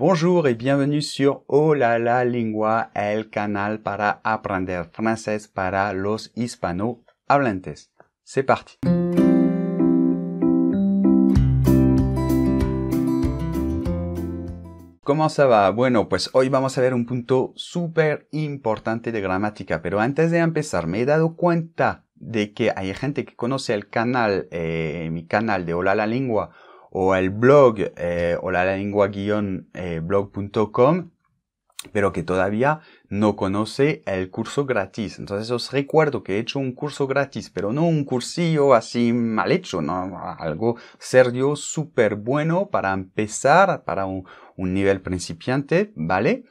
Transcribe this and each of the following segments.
Bonjour et bienvenue sur Hola oh la Lingua, el canal para aprender francés para los hispanohablantes. C'est parti. ¿Cómo se va? Bueno, pues hoy vamos a ver un punto súper importante de gramática, pero antes de empezar me he dado cuenta de que hay gente que conoce el canal, eh, mi canal de Hola oh la Lengua, o el blog eh, o la lengua eh, blog.com, pero que todavía no conoce el curso gratis. Entonces os recuerdo que he hecho un curso gratis, pero no un cursillo así mal hecho, ¿no? algo serio, súper bueno para empezar, para un, nivel principiante, ¿vale?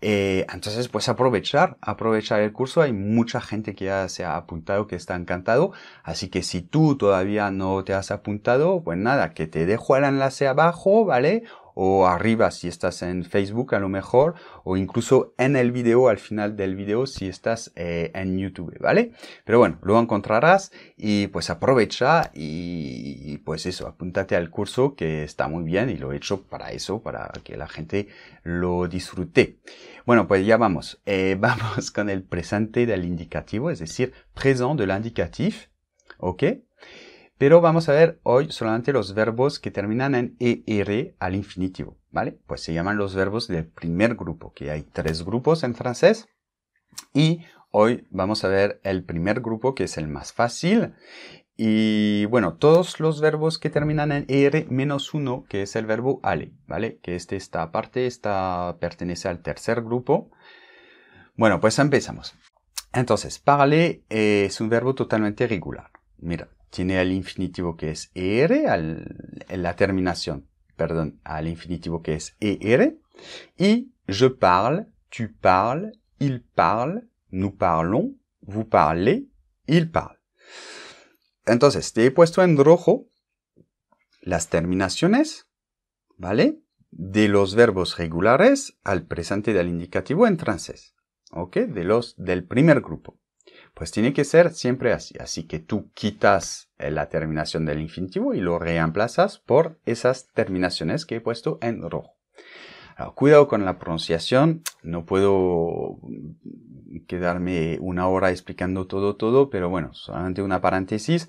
Eh, entonces, pues aprovechar, aprovechar el curso. Hay mucha gente que ya se ha apuntado, que está encantado. Así que si tú todavía no te has apuntado, pues nada, que te dejo el enlace abajo, ¿vale? o arriba si estás en Facebook a lo mejor, o incluso en el video, al final del video si estás eh, en YouTube, ¿vale? Pero bueno, lo encontrarás y pues aprovecha y, pues eso, apúntate al curso que está muy bien y lo he hecho para eso, para que la gente lo disfrute. Bueno, pues ya vamos. Eh, vamos con el presente del indicativo, es decir, présent del indicativo, ¿ok? Pero vamos a ver hoy solamente los verbos que terminan en ER al infinitivo, ¿vale? Pues se llaman los verbos del primer grupo, que hay tres grupos en francés. Y hoy vamos a ver el primer grupo, que es el más fácil. Y bueno, todos los verbos que terminan en er menos uno, que es el verbo ale, ¿vale? Que este, esta parte está pertenece al tercer grupo. Bueno, pues empezamos. Entonces, parler es un verbo totalmente regular. Mira, tiene el infinitivo que es er, la terminación, perdón, al infinitivo que es er, y je parle, tu parles, il parle, nous parlons, vous parlez, il parle. Entonces, te he puesto en rojo las terminaciones, ¿vale? De los verbos regulares al presente del indicativo en francés, ¿ok? De los del primer grupo. Pues tiene que ser siempre así. Así que tú quitas eh, la terminación del infinitivo y lo reemplazas por esas terminaciones que he puesto en rojo. cuidado con la pronunciación. No puedo quedarme una hora explicando todo, todo, pero bueno, solamente una paréntesis.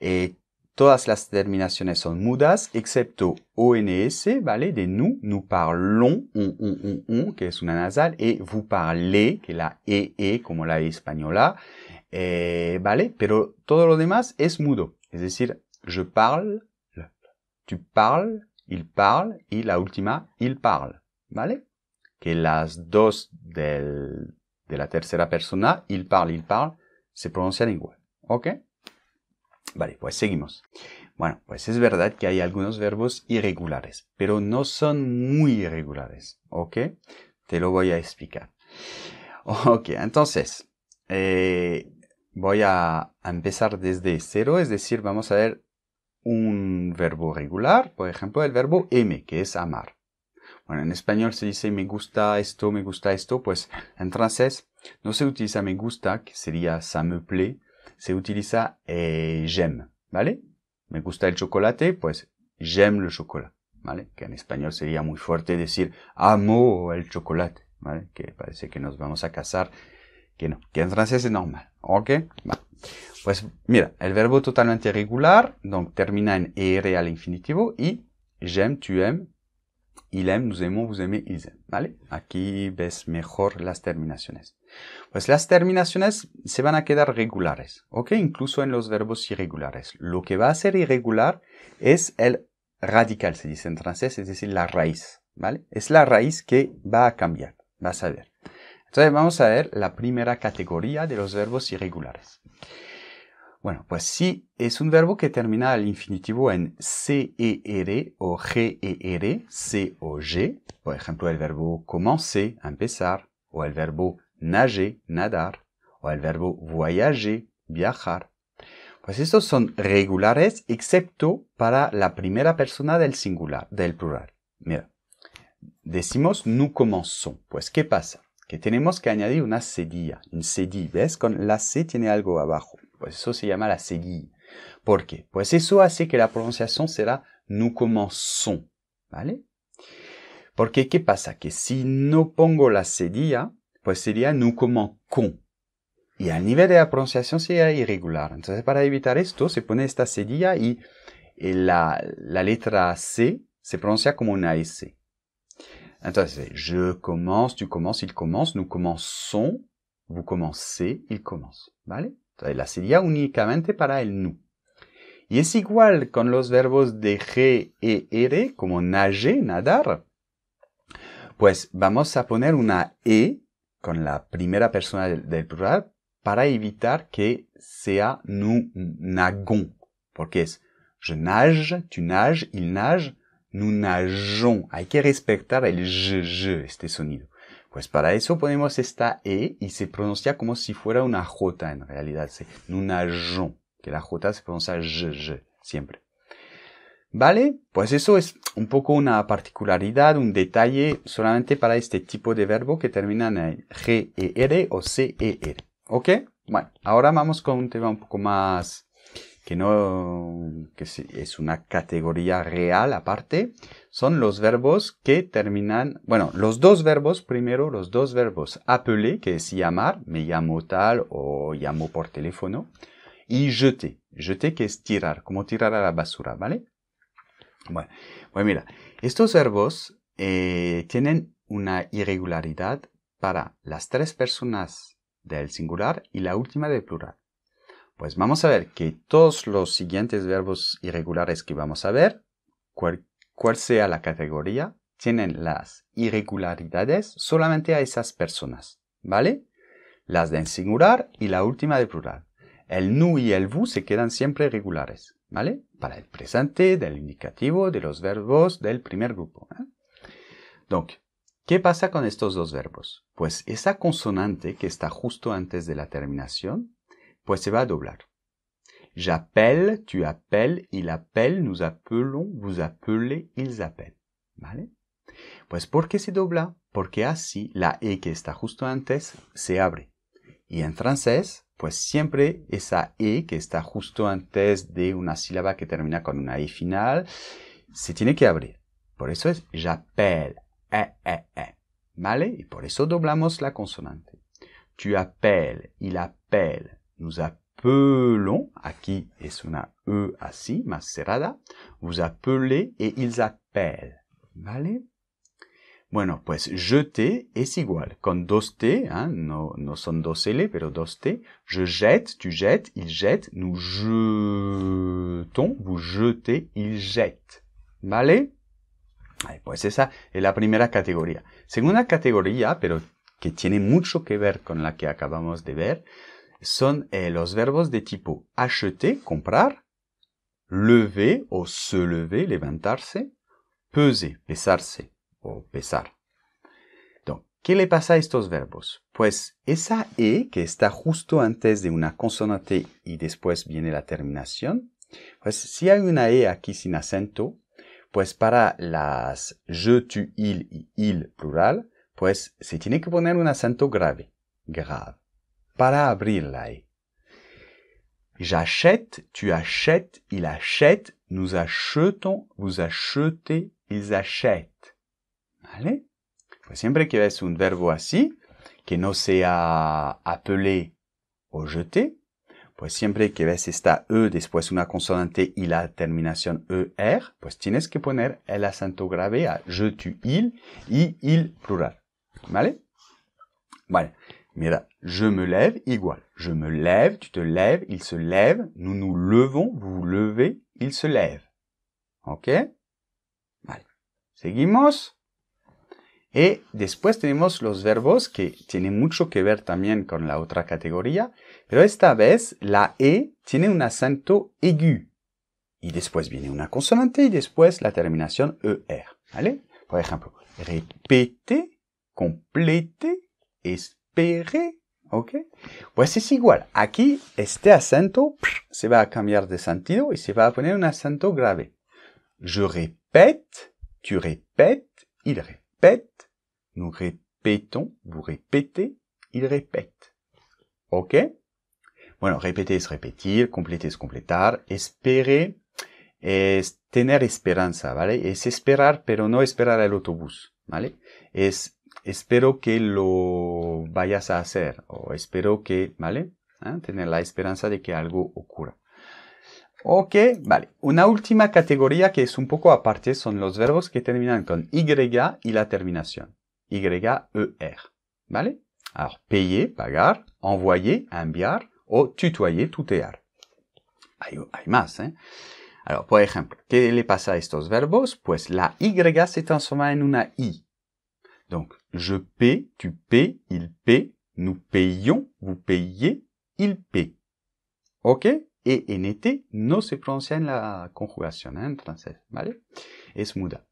Eh, Toutes las terminaciones son mudas, excepto ONS, ¿vale? De nous, nous parlons, on, on, on, on, que es una nasal, et vous parlez, que la EE, e, como la e española, eh, ¿vale? Pero todo lo demás es mudo. Es decir, je parle, tu parles, il parle, y la última, il parle, ¿vale? Que las dos del, de la tercera persona, il parle, il parle, se pronuncian igual, ¿ok? Vale, pues seguimos. Bueno, pues es verdad que hay algunos verbos irregulares, pero no son muy irregulares, ¿ok? Te lo voy a explicar. Ok, entonces, eh, voy a empezar desde cero, es decir, vamos a ver un verbo regular, por ejemplo, el verbo m, que es amar. Bueno, en español se dice me gusta esto, me gusta esto, pues en francés no se utiliza me gusta, que sería ça me plaît, se utiliza eh, j'aime, ¿vale? Me gusta el chocolate, pues j'aime le chocolate, ¿vale? Que en español sería muy fuerte decir amo el chocolate, ¿vale? Que parece que nos vamos a casar, que no, que en francés es normal, ¿ok? Pues mira, el verbo totalmente regular, donc termina en er al infinitivo y j'aime, tu aimes, il nous aimons, vous aimez, ¿Vale? Aquí ves mejor las terminaciones. Pues las terminaciones se van a quedar regulares, ¿ok? Incluso en los verbos irregulares. Lo que va a ser irregular es el radical, se dice en francés, es decir, la raíz, ¿vale? Es la raíz que va a cambiar, vas a ver. Entonces vamos a ver la primera categoría de los verbos irregulares. Bueno, pues si es un verbo que termina al infinitivo en CER o GER, C o G. Por ejemplo, el verbo commencer, empezar, o el verbo nager, nadar, o el verbo voyager, viajar. Pues estos son regulares excepto para la primera persona del singular, del plural. Mira, decimos nous commençons. Pues, ¿qué pasa? Que tenemos que añadir una cedilla, un cedí. ¿Ves? Con la C tiene algo abajo. Pues eso se llama la cédille. ¿Por qué? Pues eso hace que la pronunciación será nous commençons. ¿vale? Porque ¿qué pasa? Que si no pongo la cedilla, pues sería nous commençons. Et al niveau de la pronunciación sería irregular. Entonces para evitar esto se pone esta cedilla y eh, la, la, letra C se pronuncia como una S. Entonces, eh, je commence, tu commences, il commence, nous commençons, vous commencez, il commence. ¿Vale? la sería únicamente para el nu. Y es igual con los verbos de g e r, como nager, nadar. Pues vamos a poner una e con la primera persona del, plural para evitar que sea nous nagons, porque es je nage, tu nages, il nage, nous nageons. Hay que respetar el je, je, este sonido. Pues para eso ponemos esta E y se pronuncia como si fuera una J en realidad, una J, que la J se pronuncia J, J siempre. ¿Vale? Pues eso es un poco una particularidad, un detalle solamente para este tipo de verbo que termina en G-E-R o C-E-R. ¿Ok? Bueno, ahora vamos con un tema un poco más que no que es una categoría real aparte, son los verbos que terminan, bueno, los dos verbos, primero los dos verbos appeler, que es llamar, me llamo tal o llamo por teléfono, y jeter, jeter que es tirar, como tirar a la basura, ¿vale? Bueno, pues mira, estos verbos eh, tienen una irregularidad para las tres personas del singular y la última del plural. Pues vamos a ver que todos los siguientes verbos irregulares que vamos a ver, cual, sea la categoría, tienen las irregularidades solamente a esas personas, ¿vale? Las en singular y la última de plural. El nu y el vu se quedan siempre regulares, ¿vale? Para el presente, del indicativo, de los verbos del primer grupo. Entonces, ¿eh? ¿qué pasa con estos dos verbos? Pues esa consonante que está justo antes de la terminación se va a doblar. J'appelle, tu appelles, il appelle, nous appelons, vous appelez, ils appellent. ¿Vale? Pues porque se dobla, porque así la E que está justo antes se abre. Y en francés, pues siempre esa E que está justo antes de una sílaba que termina con una E final, se tiene que abrir. Por eso es j'appelle, eh, eh, eh. ¿Vale? Y por eso doblamos la consonante. Tu appelles, il appelle, nous appelons, aquí es una E así, más cerrada, vous appelez et ils appellent. Vale? Bueno, pues jeter es igual. Con dos T, hein, no, no son dos L, pero dos T. Je jette, tu jettes, il jette, nous jetons, vous jetez, il jette. ¿Vale? Pues esa es la primera categoría. Segunda categoría, pero que tiene mucho que ver con la que acabamos de ver, son eh, los verbos de tipo acheter, comprar, lever o se lever, levantarse, peser, pesarse o pesar. Donc, ¿qué le pasa a estos verbos? Pues esa E que está justo antes de una consonante y después viene la terminación, pues si hay una E aquí sin acento, pues para las je, tu, il y il plural, pues se tiene que poner un acento grave. Grave. para abrirla. J'achète, tu achètes, il achète, nous achetons, vous achetez, ils achètent. Allez? Faut siempre que ves un verbo así, que no sea appelé au jeter, pues siempre que ves esta E después una consonante y la terminación ER, pues tienes que poner el acento grave a je, tu, il y il plural. ¿Vale? Vale. Mira, je me lève igual. Je me lève, tu te lèves, il se lève, nous nous levons, vous vous levez, il se lève. Ok Vale. Seguimos. Et después tenemos los verbos que tienen mucho que ver también con la otra categoría, pero esta vez la E tiene un acento aigu. Y después viene una consonante y después la terminación ER. ¿Vale? Por ejemplo, repete, complete, ¿Ok? Pues es igual. Aquí este acento se va a cambiar de sentido y se va a poner un acento grave. Je répète, tu répètes, il répète, nous répétons, vous répétez, il répète. ¿Ok? Bueno, répéter es repetir, completar es completar, esperé es tener esperanza, ¿vale? Es esperar, pero no esperar el autobús, ¿vale? Es espero que lo vayas a hacer o espero que, ¿vale? Ah, tener la esperanza de que algo ocurra. Ok, vale. Una última categoría que es un poco aparte son los verbos que terminan con y y la terminación. Y, e, r ¿Vale? Alors, payer, pagar, envoyer, enviar o tutoyer, tutear. Hay, más, ¿eh? Alors, por ejemplo, ¿qué le pasa a estos verbos? Pues la Y se transforma en una I. Donc, je paie, tu paies, il paie, nous payons, vous payez, il paie. OK Et en été, no se pronuncia en la conjugación hein, en français. ¿vale? Es muda.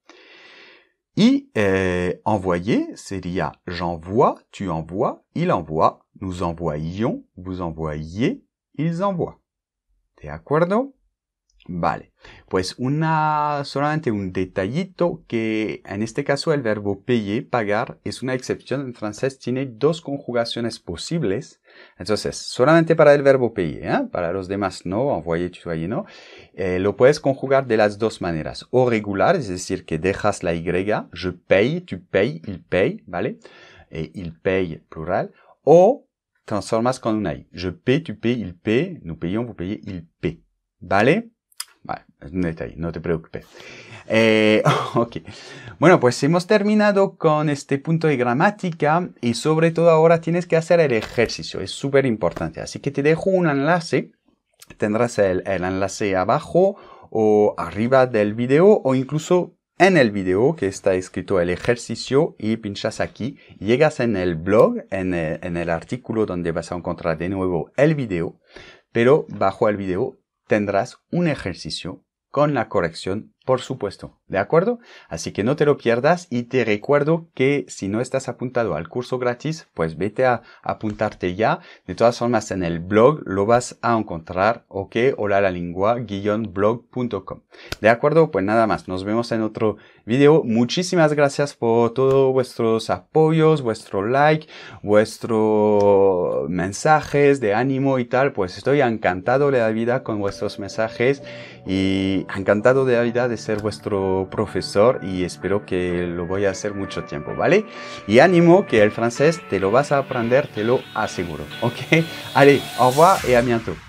Y euh, envoyer dire j'envoie, tu envoies, il envoie, nous envoyons, vous envoyez, ils envoient. De acuerdo Vale, pues una, solamente un detallito que en este caso el verbo payer, pagar, es una excepción. En francés tiene dos conjugaciones posibles. Entonces, solamente para el verbo payer, ¿eh? para los demás no, envoyer, tu no, eh, lo puedes conjugar de las dos maneras. O regular, es decir, que dejas la Y, je paye, tu payes, il paye, ¿vale? Eh, il paye, plural. O transformas con una I. Je paye, tu payes, il paye, nous payons, vous payez, il paye. ¿Vale? no te preocupes. Eh, bueno, pues hemos terminado con este punto de gramática y sobre todo ahora tienes que hacer el ejercicio, es súper importante. Así que te dejo un enlace, tendrás el, enlace abajo o arriba del video o incluso en el video que está escrito el ejercicio y pinchas aquí, llegas en el blog, en en el, artículo donde vas a encontrar de nuevo el video, pero bajo el video tendrás un ejercicio con la corrección por supuesto, ¿de acuerdo? Así que no te lo pierdas y te recuerdo que si no estás apuntado al curso gratis, pues vete a apuntarte ya. De todas formas, en el blog lo vas a encontrar, ok, hola la lengua, blog.com. ¿De acuerdo? Pues nada más, nos vemos en otro video. Muchísimas gracias por todos vuestros apoyos, vuestro like, vuestros mensajes de ánimo y tal. Pues estoy encantado de la vida con vuestros mensajes y encantado de la vida de ser vuestro profesor y espero que lo voy a hacer mucho tiempo, ¿vale? Y ánimo que el francés te lo vas a aprender, te lo aseguro, ¿ok? Allez, au revoir y a bientôt.